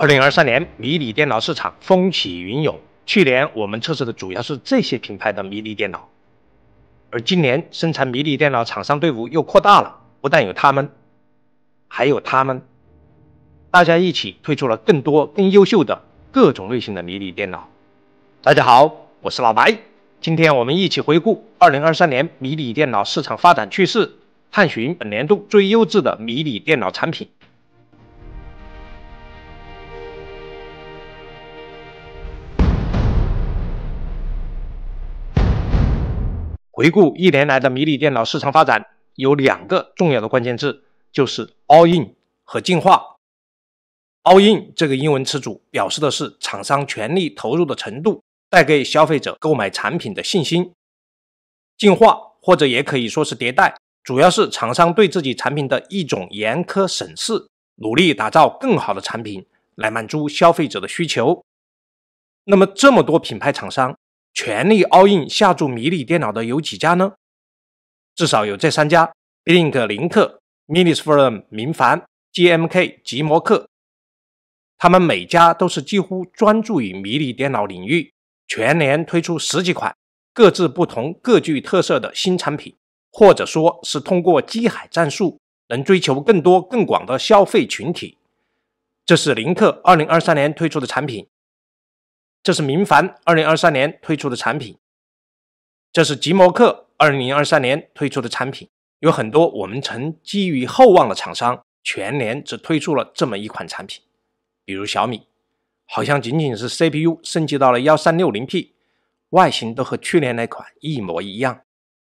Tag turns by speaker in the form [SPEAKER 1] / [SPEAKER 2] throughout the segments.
[SPEAKER 1] 二零二三年迷你电脑市场风起云涌。去年我们测试的主要是这些品牌的迷你电脑，而今年生产迷你电脑厂商队伍又扩大了，不但有他们，还有他们，大家一起推出了更多更优秀的各种类型的迷你电脑。大家好，我是老白，今天我们一起回顾二零二三年迷你电脑市场发展趋势，探寻本年度最优质的迷你电脑产品。回顾一年来的迷你电脑市场发展，有两个重要的关键字，就是 all in 和进化。all in 这个英文词组表示的是厂商全力投入的程度，带给消费者购买产品的信心。进化或者也可以说是迭代，主要是厂商对自己产品的一种严苛审视，努力打造更好的产品来满足消费者的需求。那么这么多品牌厂商。全力 all in 下注迷你电脑的有几家呢？至少有这三家：Link b、林克、Minisforum、明凡、G.M.K. 吉摩克。他们每家都是几乎专注于迷你电脑领域，全年推出十几款各自不同、各具特色的新产品，或者说是通过机海战术，能追求更多更广的消费群体。这是林克2023年推出的产品。这是明凡二零二三年推出的产品，这是极摩客二零二三年推出的产品。有很多我们曾寄予厚望的厂商，全年只推出了这么一款产品，比如小米，好像仅仅是 CPU 升级到了幺三六零 P，外形都和去年那款一模一样。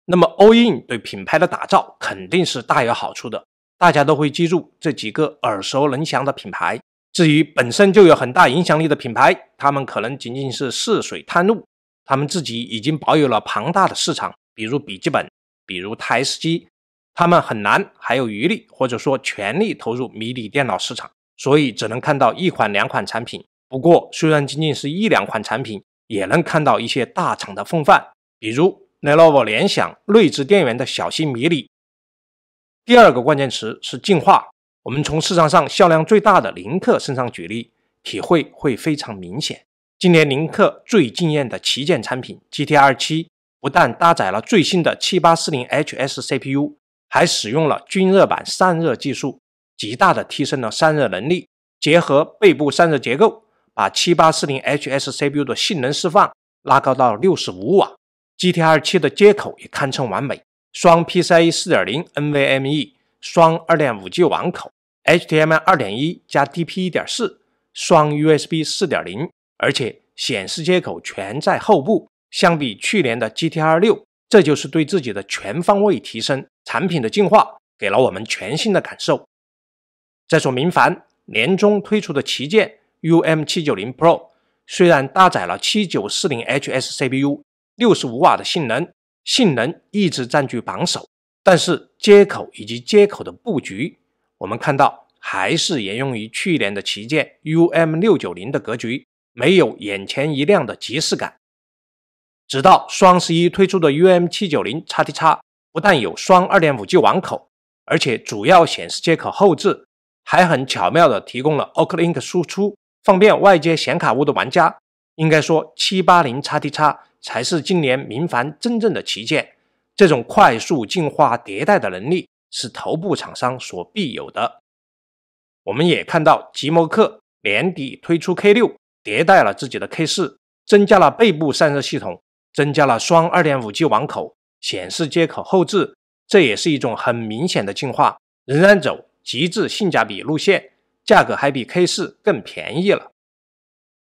[SPEAKER 1] 那么 in 对品牌的打造肯定是大有好处的，大家都会记住这几个耳熟能详的品牌。至于本身就有很大影响力的品牌，他们可能仅仅是试水探路，他们自己已经保有了庞大的市场，比如笔记本，比如台式机，他们很难还有余力或者说全力投入迷你电脑市场，所以只能看到一款两款产品。不过，虽然仅仅是一两款产品，也能看到一些大厂的风范，比如 Lenovo 联想内置电源的小型迷你。第二个关键词是进化。我们从市场上销量最大的林克身上举例，体会会非常明显。今年林克最惊艳的旗舰产品 GTR 七，不但搭载了最新的七八四零 HS CPU，还使用了均热板散热技术，极大的提升了散热能力。结合背部散热结构，把七八四零 HS CPU 的性能释放拉高到六十五瓦。GTR 七的接口也堪称完美，双 PCI 四点零 NVMe，双二点五 G 网口。HTML 2.1加 DP 1.4双 USB 4.0，而且显示接口全在后部。相比去年的 GT R 六，这就是对自己的全方位提升，产品的进化给了我们全新的感受。再说明凡年终推出的旗舰 UM 790 Pro，虽然搭载了7940 HS CPU，六十五瓦的性能，性能一直占据榜首，但是接口以及接口的布局。我们看到还是沿用于去年的旗舰 U M 六九零的格局，没有眼前一亮的即视感。直到双十一推出的 U M 七九零叉 T 叉，不但有双二点五 G 网口，而且主要显示接口后置，还很巧妙的提供了 OCLink 输出，方便外接显卡坞的玩家。应该说，七八零叉 T 叉才是今年明凡真正的旗舰。这种快速进化迭代的能力。是头部厂商所必有的。我们也看到极摩克年底推出 K6，迭代了自己的 K4，增加了背部散热系统，增加了双二点五 G 网口、显示接口后置，这也是一种很明显的进化。仍然走极致性价比路线，价格还比 K4 更便宜了。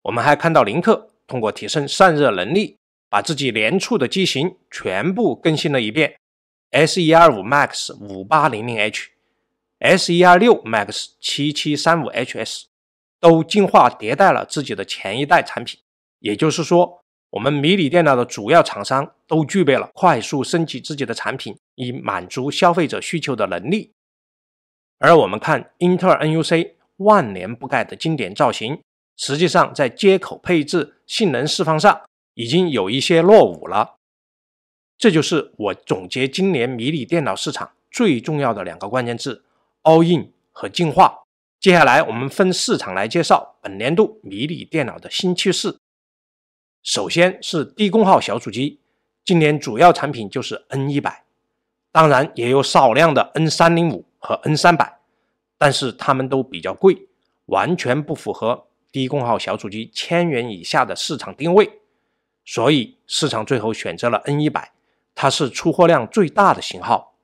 [SPEAKER 1] 我们还看到林克通过提升散热能力，把自己连触的机型全部更新了一遍。S125 Max 5800H，S126 Max 7735HS 都进化迭代了自己的前一代产品，也就是说，我们迷你电脑的主要厂商都具备了快速升级自己的产品以满足消费者需求的能力。而我们看英特尔 NUC 万年不改的经典造型，实际上在接口配置、性能释放上已经有一些落伍了。这就是我总结今年迷你电脑市场最重要的两个关键字：all in 和进化。接下来，我们分市场来介绍本年度迷你电脑的新趋势。首先是低功耗小主机，今年主要产品就是 N 一百，当然也有少量的 N 三零五和 N 三百，但是它们都比较贵，完全不符合低功耗小主机千元以下的市场定位，所以市场最后选择了 N 一百。它是出货量最大的型号。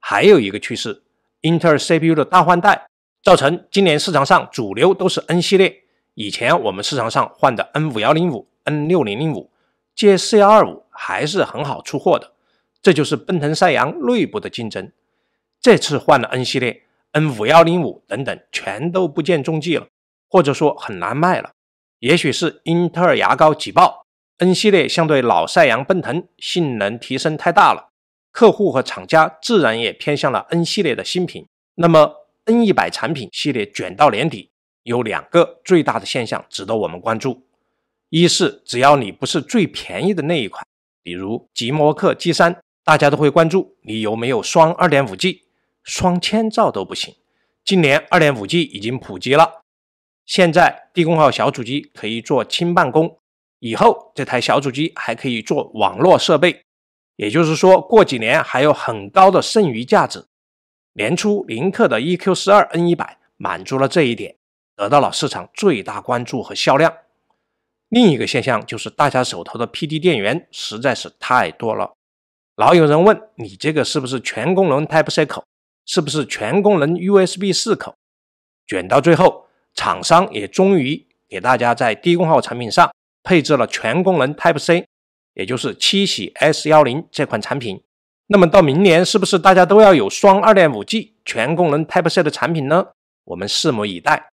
[SPEAKER 1] 还有一个趋势，英特尔 CPU 的大换代，造成今年市场上主流都是 N 系列。以前我们市场上换的 N 五幺零五、N 六零零五、接四幺二五还是很好出货的。这就是奔腾赛扬内部的竞争。这次换了 N 系列、N 五幺零五等等，全都不见踪迹了，或者说很难卖了。也许是英特尔牙膏挤爆。N 系列相对老赛扬奔腾性能提升太大了，客户和厂家自然也偏向了 N 系列的新品。那么 N 一百产品系列卷到年底，有两个最大的现象值得我们关注：一是只要你不是最便宜的那一款，比如极摩客 G 三，大家都会关注你有没有双二点五 G、双千兆都不行。今年二点五 G 已经普及了，现在低功耗小主机可以做轻办公。以后这台小主机还可以做网络设备，也就是说过几年还有很高的剩余价值。年初林克的 EQ 十二 N 一百满足了这一点，得到了市场最大关注和销量。另一个现象就是大家手头的 PD 电源实在是太多了，老有人问你这个是不是全功能 Type C 口，是不是全功能 USB 四口？卷到最后，厂商也终于给大家在低功耗产品上。配置了全功能 Type C，也就是七喜 S10 这款产品。那么到明年是不是大家都要有双二点五 G 全功能 Type C 的产品呢？我们拭目以待。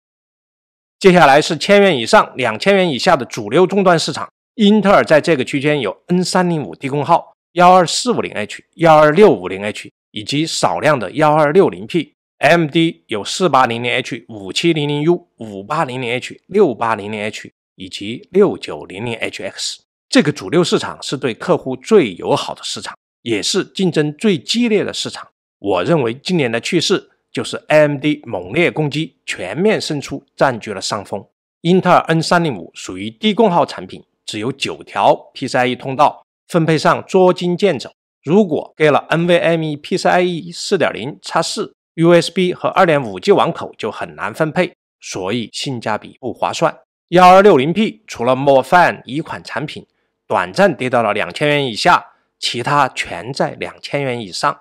[SPEAKER 1] 接下来是千元以上两千元以下的主流终端市场，英特尔在这个区间有 N305 低功耗，幺二四五零 H、幺二六五零 H 以及少量的幺二六零 P，AMD 有四八零零 H、五七零零 U、五八零零 H、六八零零 H。以及六九零零 HX 这个主流市场是对客户最友好的市场，也是竞争最激烈的市场。我认为今年的趋势就是 AMD 猛烈攻击，全面胜出，占据了上风。英特尔 N 三零五属于低功耗产品，只有九条 PCIe 通道分配上捉襟见肘。如果给了 NVMe PCIe 四点零叉四 USB 和二点五 G 网口就很难分配，所以性价比不划算。幺二六零 P 除了 Fan 一款产品短暂跌到了两千元以下，其他全在两千元以上。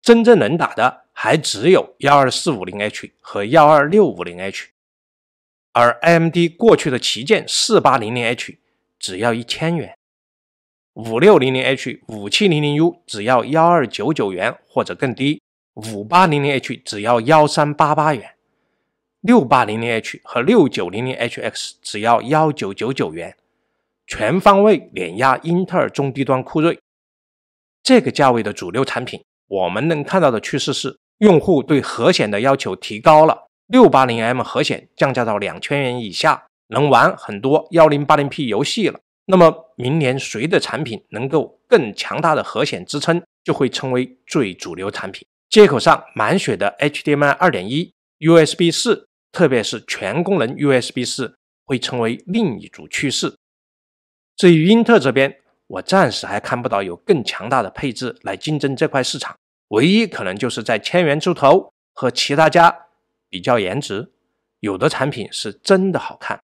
[SPEAKER 1] 真正能打的还只有幺二四五零 H 和幺二六五零 H，而 AMD 过去的旗舰四八零零 H 只要一千元，五六零零 H、五七零零 U 只要幺二九九元或者更低，五八零零 H 只要幺三八八元。六八零零 H 和六九零零 HX 只要幺九九九元，全方位碾压英特尔中低端酷睿。这个价位的主流产品，我们能看到的趋势是，用户对核显的要求提高了。六八零 M 核显降价到两千元以下，能玩很多幺零八零 P 游戏了。那么明年谁的产品能够更强大的核显支撑，就会成为最主流产品。接口上满血的 HDMI 二点一、USB 四。特别是全功能 USB 四会成为另一组趋势。至于英特尔这边，我暂时还看不到有更强大的配置来竞争这块市场。唯一可能就是在千元出头和其他家比较颜值，有的产品是真的好看。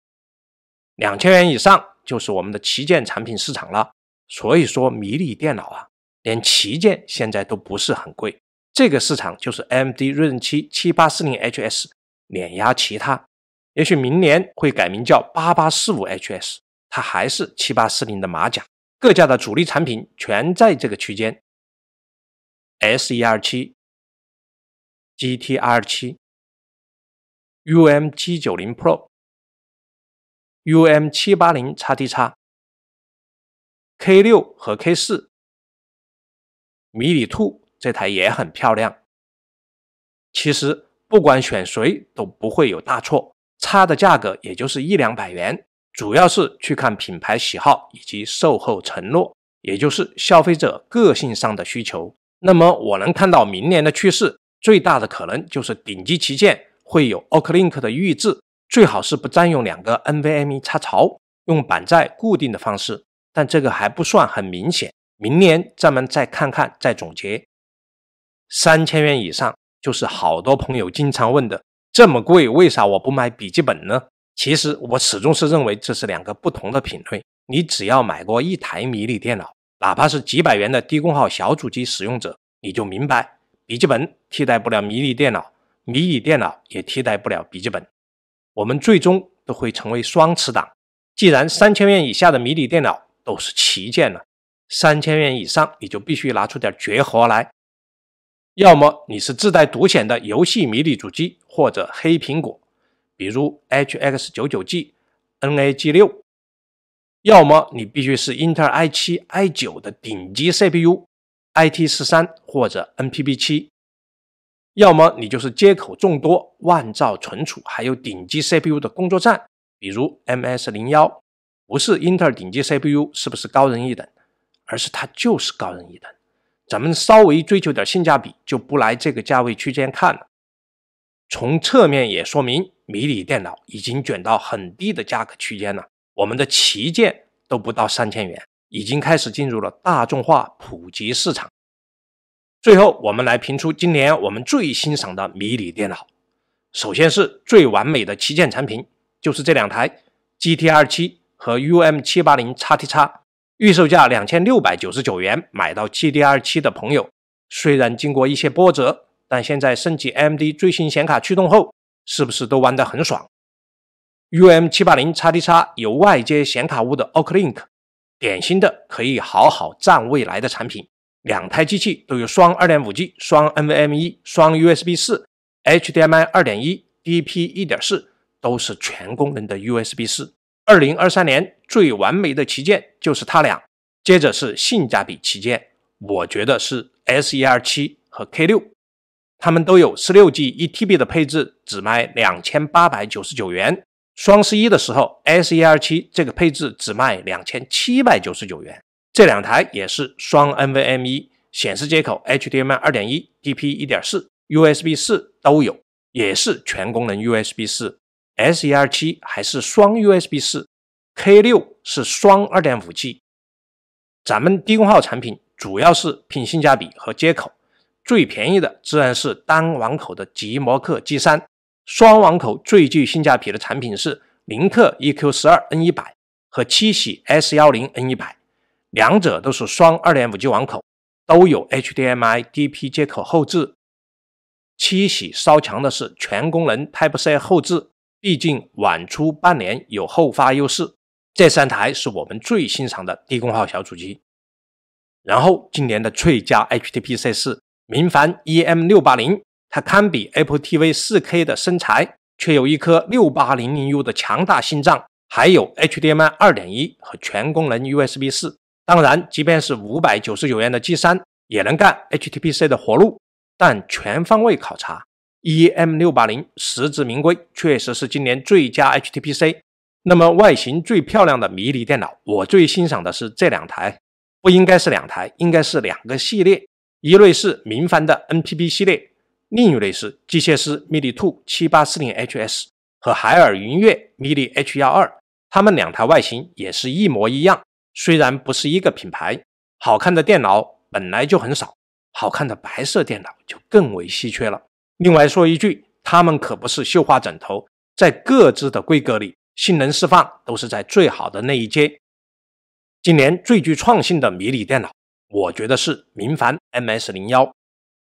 [SPEAKER 1] 两千元以上就是我们的旗舰产品市场了。所以说迷你电脑啊，连旗舰现在都不是很贵。这个市场就是 AMD 锐龙七七八四零 HS。碾压其他，也许明年会改名叫八八四五 HS，它还是七八四零的马甲。各家的主力产品全在这个区间：S E 二七、GTR 七、UM 七九零 Pro、UM 七八零叉 T 叉、K 六和 K 四、迷你兔这台也很漂亮。其实。不管选谁都不会有大错，差的价格也就是一两百元，主要是去看品牌喜好以及售后承诺，也就是消费者个性上的需求。那么我能看到明年的趋势，最大的可能就是顶级旗舰会有 OCLINK 的预制，最好是不占用两个 NVMe 插槽，用板载固定的方式，但这个还不算很明显。明年咱们再看看，再总结。三千元以上。就是好多朋友经常问的，这么贵，为啥我不买笔记本呢？其实我始终是认为这是两个不同的品类。你只要买过一台迷你电脑，哪怕是几百元的低功耗小主机使用者，你就明白，笔记本替代不了迷你电脑，迷你电脑也替代不了笔记本。我们最终都会成为双持党。既然三千元以下的迷你电脑都是旗舰了，三千元以上你就必须拿出点绝活来。要么你是自带独显的游戏迷你主机或者黑苹果，比如 HX 九九 G、NAG 六；要么你必须是英特尔 i 七、i 九的顶级 CPU、IT 十三或者 NPP 七；要么你就是接口众多、万兆存储还有顶级 CPU 的工作站，比如 MS 零幺。不是英特尔顶级 CPU 是不是高人一等，而是它就是高人一等。咱们稍微追求点性价比，就不来这个价位区间看了。从侧面也说明迷你电脑已经卷到很低的价格区间了，我们的旗舰都不到三千元，已经开始进入了大众化普及市场。最后，我们来评出今年我们最欣赏的迷你电脑。首先是最完美的旗舰产品，就是这两台 G T R 七和 U M 七八零叉 T 叉。预售价两千六百九十九元，买到 G D R 七的朋友，虽然经过一些波折，但现在升级 M D 最新显卡驱动后，是不是都玩得很爽？U M 七八零叉 D 叉有外接显卡坞的 O C Link，典型的可以好好站未来的产品。两台机器都有双二点五 G 双 N V M 一双 U S B 四 H D M I 二点一 D P 一点四，都是全功能的 U S B 四。二零二三年最完美的旗舰就是它俩，接着是性价比旗舰，我觉得是 S E R 七和 K 六，它们都有十六 G 一 TB 的配置，只卖两千八百九十九元。双十一的时候，S E R 七这个配置只卖两千七百九十九元。这两台也是双 NVMe 显示接口，HDMI 二点一、DP 一点四、USB 四都有，也是全功能 USB 四。S 一二七还是双 USB 四，K 六是双二点五 G。咱们低功耗产品主要是拼性价比和接口，最便宜的自然是单网口的极摩客 G 三，双网口最具性价比的产品是零克 EQ 十二 N 一百和七喜 S 幺零 N 一百，两者都是双二点五 G 网口，都有 HDMI DP 接口后置。七喜稍强的是全功能 Type C 后置。毕竟晚出半年有后发优势，这三台是我们最欣赏的低功耗小主机。然后今年的最佳 HTPC 四，明凡 EM 六八零，它堪比 Apple TV 四 K 的身材，却有一颗六八零零 U 的强大心脏，还有 HDMI 二点一和全功能 USB 四。当然，即便是五百九十九元的 G 三也能干 HTPC 的活路，但全方位考察。EM 六八零实至名归，确实是今年最佳 HTPC。那么外形最漂亮的迷你电脑，我最欣赏的是这两台，不应该是两台，应该是两个系列。一类是明帆的 NPP 系列，另一类是机械师 Mini Two 七八四零 HS 和海尔云悦 Mini H 幺二。它们两台外形也是一模一样，虽然不是一个品牌。好看的电脑本来就很少，好看的白色电脑就更为稀缺了。另外说一句，它们可不是绣花枕头，在各自的规格里，性能释放都是在最好的那一阶。今年最具创新的迷你电脑，我觉得是明凡 MS 零幺。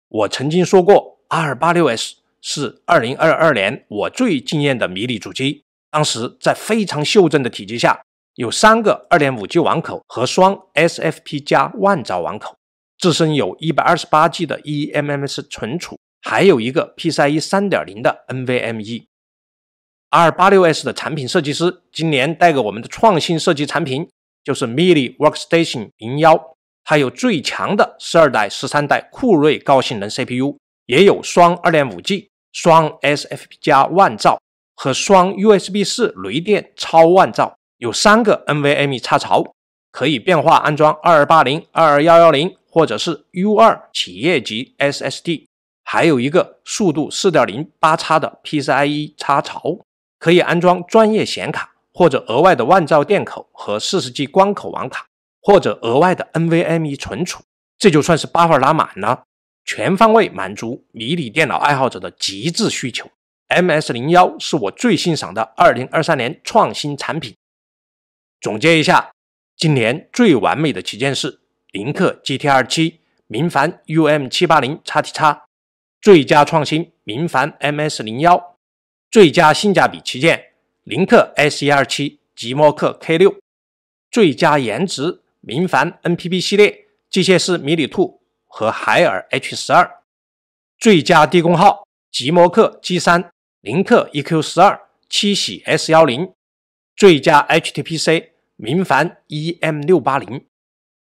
[SPEAKER 1] 我曾经说过，R 八六 S 是二零二二年我最惊艳的迷你主机。当时在非常袖珍的体积下，有三个二点五 G 网口和双 SFP 加万兆网口，自身有一百二十八 G 的 EMMS 存储。还有一个 PCIe 三点零的 NVMe R86S 的产品设计师，今年带给我们的创新设计产品就是 Mini Workstation 零幺，它有最强的十二代、十三代酷睿高性能 CPU，也有双二点五 G 双 SFP 加万兆和双 USB 四雷电超万兆，有三个 NVMe 插槽，可以变化安装二二八零、二二幺幺零或者是 U 二企业级 SSD。还有一个速度四点零八叉的 PCIe 插槽，可以安装专业显卡或者额外的万兆电口和四十 G 光口网卡，或者额外的 NVMe 存储，这就算是 buffer 拉满了，全方位满足迷你电脑爱好者的极致需求。MS 零幺是我最欣赏的二零二三年创新产品。总结一下，今年最完美的旗舰是林克 GT 二七、明凡 UM 七八零叉 T 叉。最佳创新，明矾 MS 零幺；最佳性价比旗舰，林克 S 一二七、极墨客 K 六；最佳颜值，明矾 NPP 系列、机械师迷你兔和海尔 H 十二；最佳低功耗，极摩客 G 三、林克 EQ 十二、七喜 S 幺零；最佳 HTPC，明矾 EM 六八零。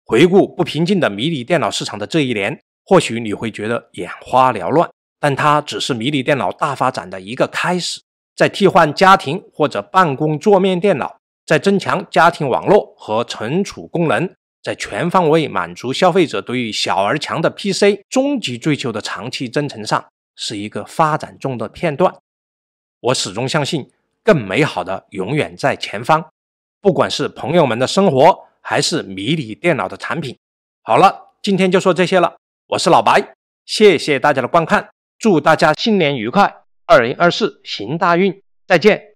[SPEAKER 1] 回顾不平静的迷你电脑市场的这一年。或许你会觉得眼花缭乱，但它只是迷你电脑大发展的一个开始。在替换家庭或者办公桌面电脑，在增强家庭网络和存储功能，在全方位满足消费者对于小而强的 PC 终极追求的长期征程上，是一个发展中的片段。我始终相信，更美好的永远在前方。不管是朋友们的生活，还是迷你电脑的产品。好了，今天就说这些了。我是老白，谢谢大家的观看，祝大家新年愉快，二零二四行大运，再见。